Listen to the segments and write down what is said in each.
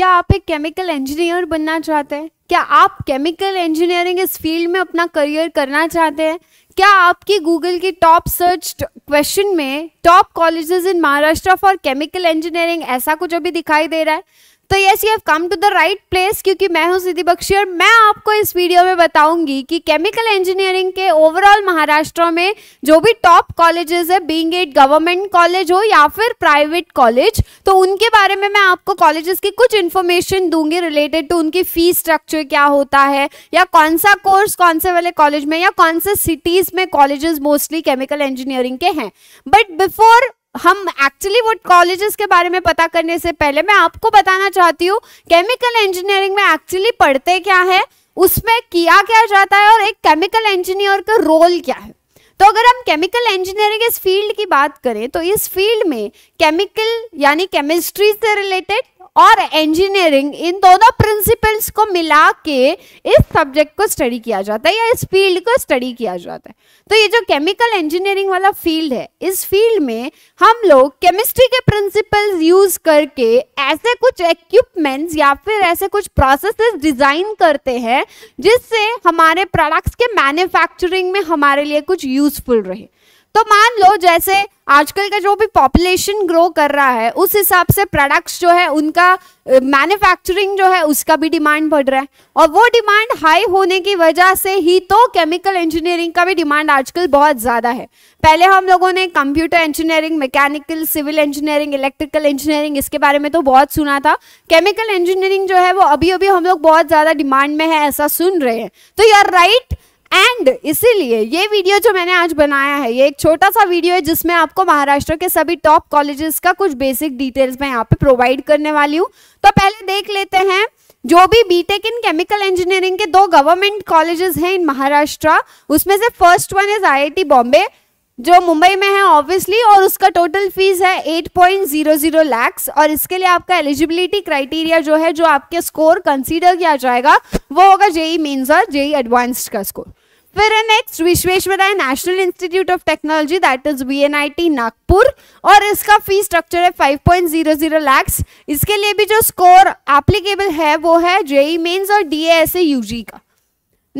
क्या आप एक केमिकल इंजीनियर बनना चाहते हैं क्या आप केमिकल इंजीनियरिंग इस फील्ड में अपना करियर करना चाहते हैं क्या आपकी गूगल की टॉप सर्च क्वेश्चन में top colleges in Maharashtra for chemical engineering ऐसा कुछ अभी दिखाई दे रहा है तो yes you have come to the right place क्योंकि मैं हूं सिद्धि बख्शी और मैं आपको इस वीडियो में बताऊंगी कि केमिकल इंजीनियरिंग के ओवरऑल महाराष्ट्र में जो भी टॉप कॉलेजेस है बींग इट गवर्नमेंट कॉलेज हो या फिर प्राइवेट कॉलेज तो उनके बारे में मैं आपको कॉलेजेस की कुछ इन्फॉर्मेशन दूंगी रिलेटेड टू उनकी फीस स्ट्रक्चर क्या होता है या कौन सा कोर्स कौन से वाले कॉलेज में या कौन से सिटीज़ में कॉलेजेस मोस्टली केमिकल इंजीनियरिंग के हैं बट बिफोर हम एक्चुअली वो कॉलेजेस के बारे में पता करने से पहले मैं आपको बताना चाहती हूँ केमिकल इंजीनियरिंग में एक्चुअली पढ़ते क्या है उसमें किया क्या जाता है और एक केमिकल इंजीनियर का रोल क्या है तो अगर हम केमिकल इंजीनियरिंग इस फील्ड की बात करें तो इस फील्ड में केमिकल यानी केमिस्ट्री से रिलेटेड और इंजीनियरिंग इन दोनों प्रिंसिपल्स को मिला के इस सब्जेक्ट को स्टडी किया जाता है या इस फील्ड को स्टडी किया जाता है तो ये जो केमिकल इंजीनियरिंग वाला फील्ड है इस फील्ड में हम लोग केमिस्ट्री के प्रिंसिपल्स यूज करके ऐसे कुछ इक्विपमेंट्स या फिर ऐसे कुछ प्रोसेसेस डिजाइन करते हैं जिससे हमारे प्रोडक्ट्स के मैन्युफैक्चरिंग में हमारे लिए कुछ यूजफुल रहे तो मान लो जैसे आजकल का जो भी पॉपुलेशन ग्रो कर रहा है उस हिसाब से प्रोडक्ट्स जो है उनका मैन्युफैक्चरिंग जो है उसका भी डिमांड बढ़ रहा है और वो डिमांड हाई होने की वजह से ही तो केमिकल इंजीनियरिंग का भी डिमांड आजकल बहुत ज़्यादा है पहले हम लोगों ने computer engineering mechanical civil engineering electrical engineering इसके बारे में तो बहुत सुना था केमिकल इंजीनियरिंग जो है वो अभी अभी हम लोग बहुत ज़्यादा डिमांड में है ऐसा सुन रहे हैं तो यू आर राइट एंड इसीलिए ये वीडियो जो मैंने आज बनाया है ये एक छोटा सा वीडियो है जिसमें आपको महाराष्ट्र के सभी टॉप कॉलेजेस का कुछ बेसिक डिटेल्स मैं यहाँ पे प्रोवाइड करने वाली हूँ तो पहले देख लेते हैं जो भी बीटेक इन केमिकल इंजीनियरिंग के दो गवर्नमेंट कॉलेजेस हैं इन महाराष्ट्र उसमें से first one is I Bombay जो मुंबई में है ऑब्वियसली और उसका टोटल फीस है 8.00 लैक्स और इसके लिए आपका एलिजिबिलिटी क्राइटेरिया जो है जो आपके स्कोर कंसीडर किया जाएगा वो होगा जेई मेन्स e और जेई एडवांस्ड e का स्कोर फिर है next Visvesvaraya national institute of technology that is V N I T Nagpur और इसका फी स्ट्रक्चर है 5.00 लैक्स इसके लिए भी जो स्कोर एप्लीकेबल है वो है जेई मेन्स e और डी एस ए का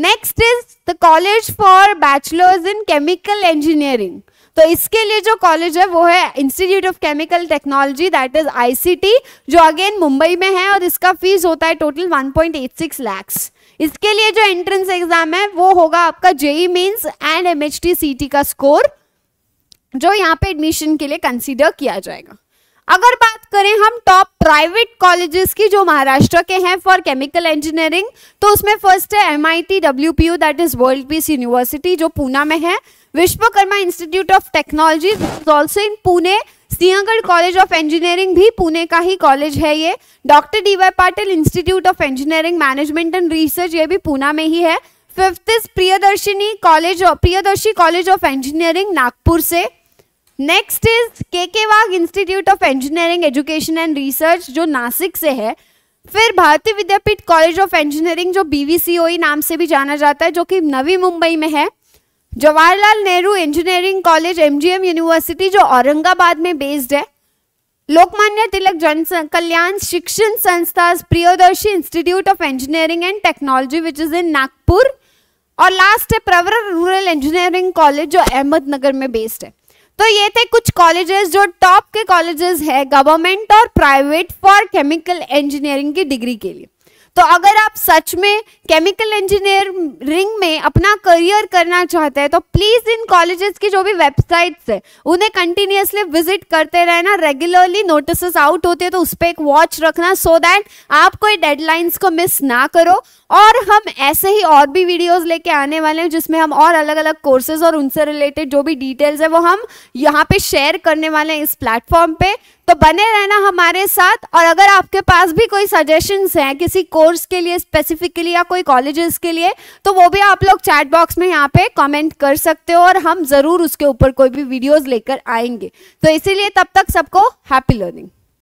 next is the college for bachelors in chemical engineering तो इसके लिए जो कॉलेज है वो है institute of chemical technology that is ICT जो अगेन मुंबई में है और इसका फीस होता है टोटल 1.86 लैक्स इसके लिए जो एंट्रेंस एग्जाम है वो होगा आपका JEE mains and M H C T का स्कोर जो यहाँ पे एडमिशन के लिए कंसिडर किया जाएगा अगर बात करें हम टॉप प्राइवेट कॉलेजेस की जो महाराष्ट्र के हैं फॉर केमिकल इंजीनियरिंग तो उसमें फर्स्ट है M I T W P U that is world peace university जो पूना में है Vishwakarma institute of technology also in Pune Sinhgad college of engineering भी पुणे का ही कॉलेज है ये doctor D Y Patil institute of engineering management and research ये भी पूना में ही है fifth is Priyadarshini college Priyadarshi college of engineering Nagpur से next is K K Wagh institute of engineering education and research जो नासिक से है फिर भारतीय विद्यापीठ कॉलेज ऑफ इंजीनियरिंग जो बीवीसीओई e नाम से भी जाना जाता है जो कि नवी मुंबई में है Jawaharlal Nehru engineering college MGM university जो औरंगाबाद में बेस्ड है लोकमान्य तिलक जन Kalyan Shikshan Sanstha Priyadarshi institute of engineering and technology which is in Nagpur और लास्ट है प्रवर रूरल इंजीनियरिंग कॉलेज जो अहमदनगर में बेस्ड है तो ये थे कुछ कॉलेजेस जो टॉप के कॉलेजेस है गवर्नमेंट और प्राइवेट फॉर केमिकल इंजीनियरिंग की डिग्री के लिए तो अगर आप सच में केमिकल इंजीनियरिंग में अपना करियर करना चाहते हैं तो प्लीज़ इन कॉलेजेस की जो भी वेबसाइट्स है उन्हें कंटिन्यूसली विजिट करते रहना रेगुलरली नोटिस आउट होते हैं तो उस पर एक वॉच रखना सो so दैट आप कोई डेडलाइंस को मिस ना करो और हम ऐसे ही और भी वीडियोस लेके आने वाले हैं जिसमें हम और अलग अलग कोर्सेज और उनसे रिलेटेड जो भी डिटेल्स है वो हम यहाँ पे शेयर करने वाले हैं इस प्लेटफॉर्म पे तो बने रहना हमारे साथ और अगर आपके पास भी कोई सजेशंस हैं किसी कोर्स के लिए स्पेसिफिकली या कोई कॉलेजेस के लिए तो वो भी आप लोग चैट बॉक्स में यहाँ पे कमेंट कर सकते हो और हम ज़रूर उसके ऊपर कोई भी वीडियोज़ लेकर आएंगे तो इसीलिए तब तक सबको हैप्पी लर्निंग